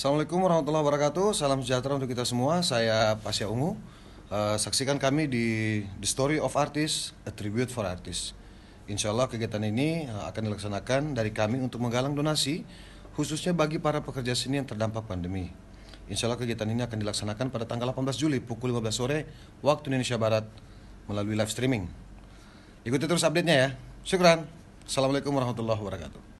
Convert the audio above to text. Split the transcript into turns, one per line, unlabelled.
Assalamualaikum warahmatullahi wabarakatuh. Salam sejahtera untuk kita semua. Saya Pasya Ungu. Uh, saksikan kami di The Story of Artists, A Tribute for Artists. Insya Allah kegiatan ini eh, akan dilaksanakan dari kami untuk menggalang donasi, khususnya bagi para pekerja seni yang terdampak pandemi. Insya Allah kegiatan ini akan dilaksanakan pada tanggal 18 Juli pukul 15 sore waktu Indonesia Barat melalui live streaming. Ikuti terus update-nya ya. Syukran. Assalamualaikum warahmatullahi wabarakatuh.